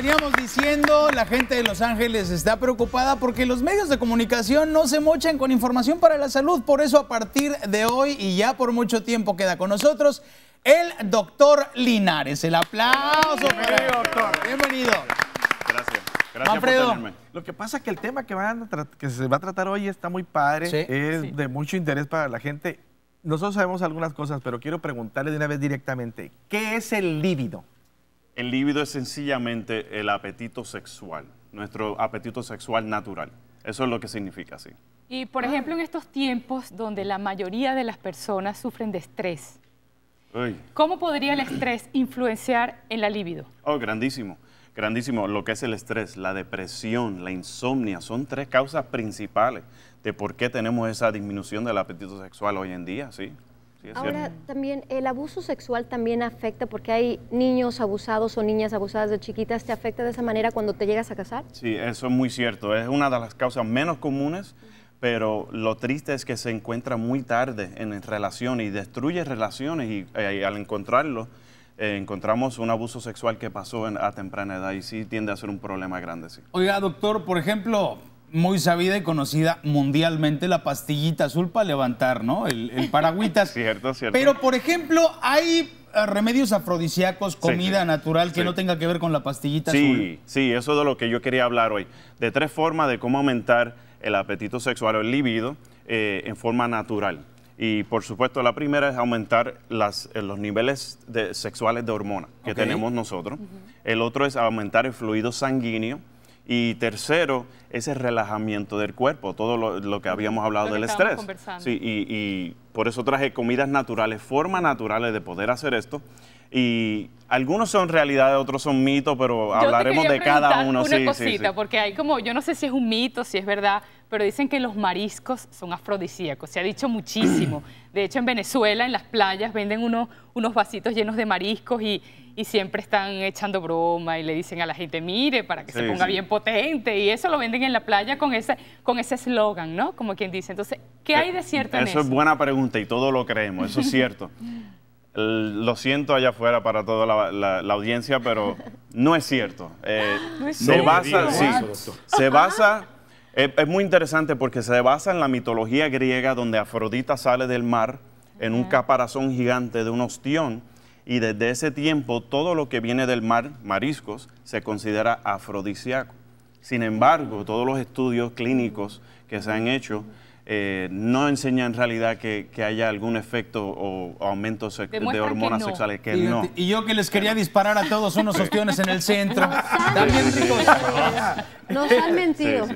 veníamos diciendo, la gente de Los Ángeles está preocupada porque los medios de comunicación no se mochan con información para la salud. Por eso a partir de hoy y ya por mucho tiempo queda con nosotros el doctor Linares. El aplauso. Bienvenido, doctor. Bienvenido. Gracias. Gracias por tenerme. Lo que pasa es que el tema que, se va a tratar hoy está muy padre, es de mucho interés para la gente. Nosotros sabemos algunas cosas, pero quiero preguntarle de una vez directamente, ¿qué es el líbido? El libido es sencillamente el apetito sexual, nuestro apetito sexual natural. Eso es lo que significa, sí. Y por ejemplo, en estos tiempos donde la mayoría de las personas sufren de estrés, ¿cómo podría el estrés influenciar en la libido? Oh, grandísimo, grandísimo. Lo que es el estrés, la depresión, la insomnia, son tres causas principales de por qué tenemos esa disminución del apetito sexual hoy en día, sí. Ahora también el abuso sexual también afecta porque hay niños abusados o niñas abusadas de chiquitas, ¿te afecta de esa manera cuando te llegas a casar? Sí, eso es muy cierto, es una de las causas menos comunes, pero lo triste es que se encuentra muy tarde en relación y destruye relaciones y, eh, al encontrarlo eh, encontramos un abuso sexual que pasó en, a temprana edad y sí tiende a ser un problema grande. Oiga, doctor, por ejemplo, muy sabida y conocida mundialmente la pastillita azul para levantar, ¿no? El, el paragüitas. cierto, cierto. Pero, por ejemplo, hay eh, remedios afrodisíacos, comida natural que no tenga que ver con la pastillita azul. Sí, sí, eso es de lo que yo quería hablar hoy. De tres formas de cómo aumentar el apetito sexual o el libido eh, en forma natural. Y por supuesto, la primera es aumentar eh, los niveles de, sexuales de hormona que tenemos nosotros. El otro es aumentar el fluido sanguíneo y tercero, ese relajamiento del cuerpo, todo lo, que habíamos hablado del estrés. y, y por eso traje comidas naturales, formas naturales de poder hacer esto y algunos son realidad, otros son mitos, pero hablaremos de cada uno. Una sí, cosita, porque hay como, yo no sé si es un mito, si es verdad, pero dicen que los mariscos son afrodisíacos. Se ha dicho muchísimo. De hecho, en Venezuela, en las playas, venden unos, unos vasitos llenos de mariscos y, siempre están echando broma y le dicen a la gente, mire, para que se ponga bien potente. Y eso lo venden en la playa con ese con ese eslogan, ¿no? Como quien dice. Entonces, ¿qué eh, hay de cierto en eso? Eso es buena pregunta y todo lo creemos, eso es cierto. lo siento allá afuera para toda la, audiencia, pero no es cierto. Eh, no es se, basa, sí, se basa, eh, es, muy interesante porque se basa en la mitología griega donde Afrodita sale del mar en un ah. caparazón gigante de un ostión y desde ese tiempo todo lo que viene del mar, mariscos, se considera afrodisíaco. Sin embargo, todos los estudios clínicos que se han hecho eh, no enseña en realidad que, haya algún efecto o, aumento de hormonas sexuales que y, no. Y yo que les quería disparar a todos unos ostiones en el centro. También ricos. no Nos han mentido.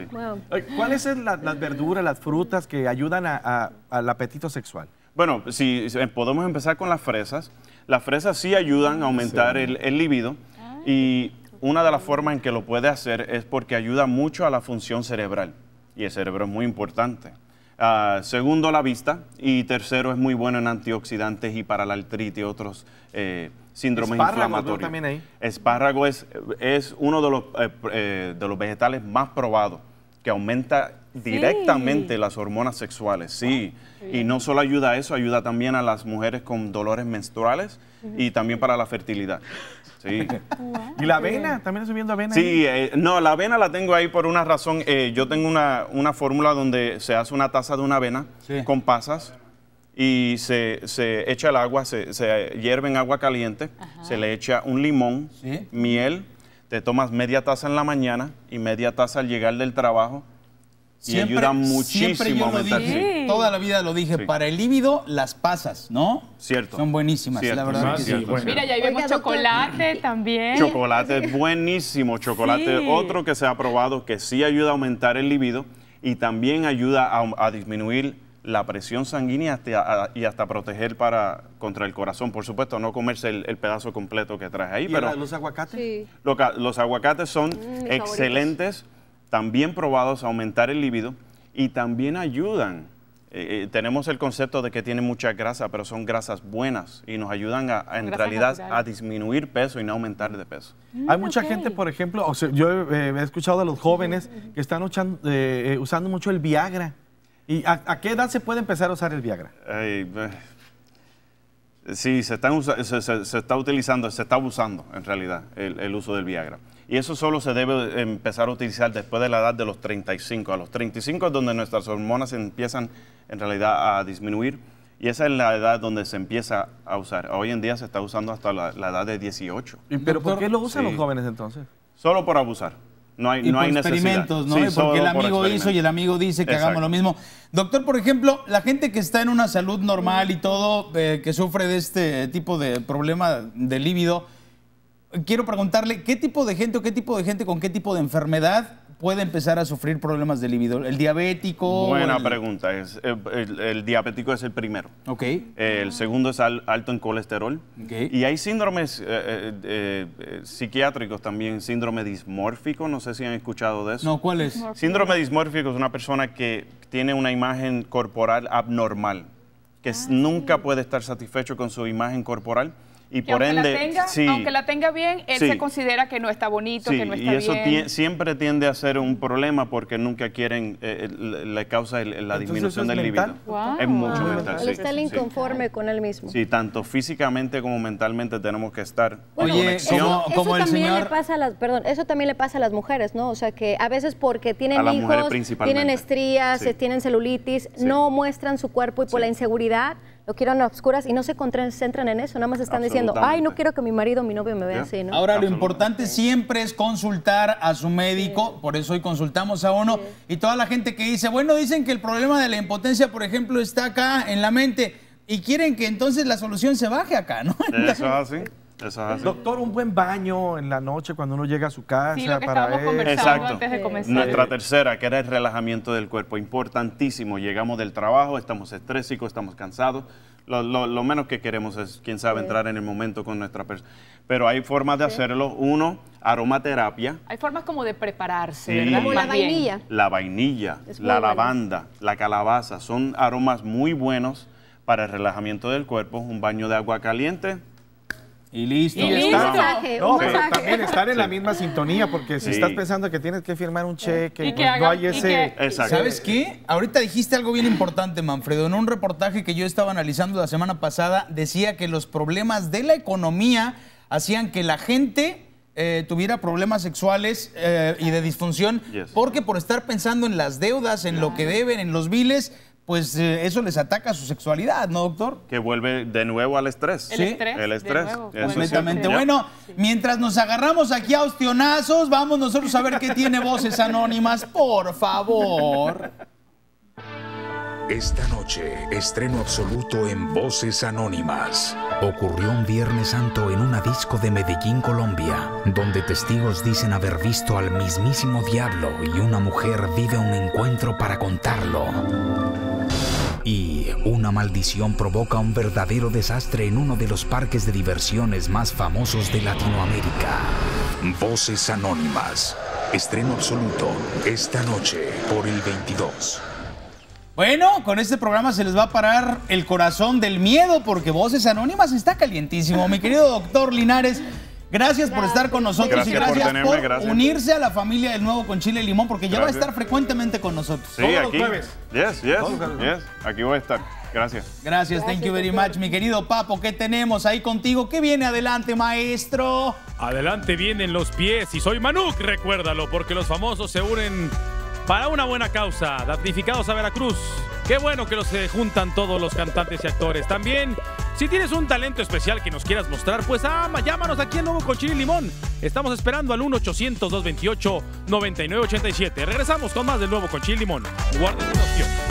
¿Cuáles son las, verduras, las frutas que ayudan a, al apetito sexual? Bueno, si eh, podemos empezar con las fresas. Las fresas sí ayudan a aumentar el, el libido ah. y una de las formas en que lo puede hacer es porque ayuda mucho a la función cerebral. Y el cerebro es muy importante. Ah, segundo segundo, la vista. Y tercero, es muy bueno en antioxidantes y para la artritis y otros eh, síndromes Espárrago, También ahí. Espárrago es, es uno los, eh, eh, de los vegetales más probados, que aumenta directamente las hormonas sexuales, sí. Y no solo ayuda a eso, ayuda también a las mujeres con dolores menstruales y también para la fertilidad. Sí. ¿Y la avena? ¿También estoy viendo avena? Sí, eh, no, la avena la tengo ahí por una razón. Eh, yo tengo una, una fórmula donde se hace una taza de una avena con pasas y se, se, echa el agua, se, se hierve en agua caliente, se le echa un limón, miel, te tomas media taza en la mañana y media taza al llegar del trabajo Siempre, y ayuda muchísimo a Lo dije, Toda la vida lo dije, para el líbido, las pasas, ¿no? Cierto. Son buenísimas, la verdad. Ah, que sí. Mira, ya ahí vemos chocolate también. Chocolate, buenísimo chocolate. Otro que se ha probado que sí ayuda a aumentar el líbido y también ayuda a, disminuir la presión sanguínea y hasta proteger para contra el corazón. Por supuesto, no comerse el, pedazo completo que traje ahí. pero ¿Los aguacates? los aguacates son mm, excelentes también probados a aumentar el líbido y también ayudan. Eh, eh, tenemos el concepto de que tiene mucha grasa, pero son grasas buenas y nos ayudan a, en realidad a disminuir peso y no aumentar de peso. Mm, Hay mucha gente, por ejemplo, yo eh, he escuchado a los jóvenes que están usando mucho el Viagra. ¿Y a, qué edad se puede empezar a usar el Viagra? Ay, Sí, se, está utilizando, se está abusando en realidad el, uso del Viagra. Y eso solo se debe empezar a utilizar después de la edad de los 35. A los 35 es donde nuestras hormonas empiezan en realidad a disminuir y esa es la edad donde se empieza a usar. Hoy en día se está usando hasta la, edad de 18. ¿Pero por qué lo usan los jóvenes entonces? Solo por abusar. No hay, y no experimentos, ¿no? Porque el amigo hizo y el amigo dice que hagamos lo mismo. Doctor, por ejemplo, la gente que está en una salud normal y todo, eh, que sufre de este tipo de problema de líbido, quiero preguntarle, ¿qué tipo de gente o qué tipo de gente con qué tipo de enfermedad puede empezar a sufrir problemas de libido? ¿El diabético? Buena pregunta. Es, el, diabético es el primero. Ok. el segundo es alto en colesterol. Okay. Y hay síndromes eh, eh, eh, psiquiátricos también, síndrome dismórfico. No sé si han escuchado de eso. No, ¿cuál es? Síndrome dismórfico es una persona que tiene una imagen corporal abnormal, que ah, nunca puede estar satisfecho con su imagen corporal y por ende, aunque la tenga bien, él se considera que no está bonito, que no está bien. Y eso siempre tiende a ser un problema porque nunca quieren, eh, eh le causa la disminución del libido. Es mucho wow. Ah, mental. está inconforme con él mismo. Sí, tanto físicamente como mentalmente tenemos que estar Oye, Eso, como también señor... le pasa a las, perdón, eso también le pasa a las mujeres, ¿no? O sea que a veces porque tienen hijos, tienen estrías, eh, tienen celulitis, no muestran su cuerpo y por la inseguridad lo quieran a obscuras y no se concentran en eso, nada más están diciendo, ay, no quiero que mi marido o mi novio me vea así, ¿no? Ahora, lo importante siempre es consultar a su médico, por eso hoy consultamos a uno, y toda la gente que dice, bueno, dicen que el problema de la impotencia, por ejemplo, está acá en la mente, y quieren que entonces la solución se baje acá, ¿no? Eso así. Doctor, un buen baño en la noche cuando uno llega a su casa para Exacto. Antes Nuestra tercera, que era el relajamiento del cuerpo, importantísimo. Llegamos del trabajo, estamos estrésicos, estamos cansados. Lo, menos que queremos es, quién sabe, entrar en el momento con nuestra persona. Pero hay formas de hacerlo. Uno, aromaterapia. Hay formas como de prepararse, Como la vainilla. La vainilla, la lavanda, la calabaza. Son aromas muy buenos para el relajamiento del cuerpo. Un baño de agua caliente, y listo. Y, listo. no, también estar en la misma sintonía, porque si estás pensando que tienes que firmar un cheque, y pues no, hay ese... ¿Sabes qué? Ahorita dijiste algo bien importante, Manfredo. En un reportaje que yo estaba analizando la semana pasada, decía que los problemas de la economía hacían que la gente eh, tuviera problemas sexuales eh, y de disfunción, porque por estar pensando en las deudas, en lo que deben, en los biles, pues eh, eso les ataca su sexualidad, ¿no, doctor? Que vuelve de nuevo al estrés. El estrés. El estrés. Completamente. Bueno, mientras nos agarramos aquí a ostionazos, vamos nosotros a ver qué tiene voces anónimas, por favor. Esta noche, estreno absoluto en Voces Anónimas. Ocurrió un Viernes Santo en una disco de Medellín, Colombia, donde testigos dicen haber visto al mismísimo diablo y una mujer vive un encuentro para contarlo. Y una maldición provoca un verdadero desastre en uno de los parques de diversiones más famosos de Latinoamérica. Voces Anónimas. Estreno absoluto esta noche por el 22. Bueno, con este programa se les va a parar el corazón del miedo porque Voces Anónimas está calientísimo. Mi querido doctor Linares, Gracias por estar con nosotros y gracias por, unirse a la familia del nuevo con Chile Limón, porque ya va a estar frecuentemente con nosotros. Sí, aquí. Yes, yes, yes. Aquí voy a estar. Gracias. Gracias, thank you very much. Mi querido Papo, ¿qué tenemos ahí contigo? ¿Qué viene adelante, maestro? Adelante vienen los pies y soy Manuk, recuérdalo, porque los famosos se unen para una buena causa, Datificados a Veracruz. Qué bueno que los se eh, juntan todos los cantantes y actores. También si tienes un talento especial que nos quieras mostrar, pues ama, llámanos aquí al Nuevo con Limón. Estamos esperando al 1 800 228 9987 Regresamos con más del Nuevo con Limón. Guarden los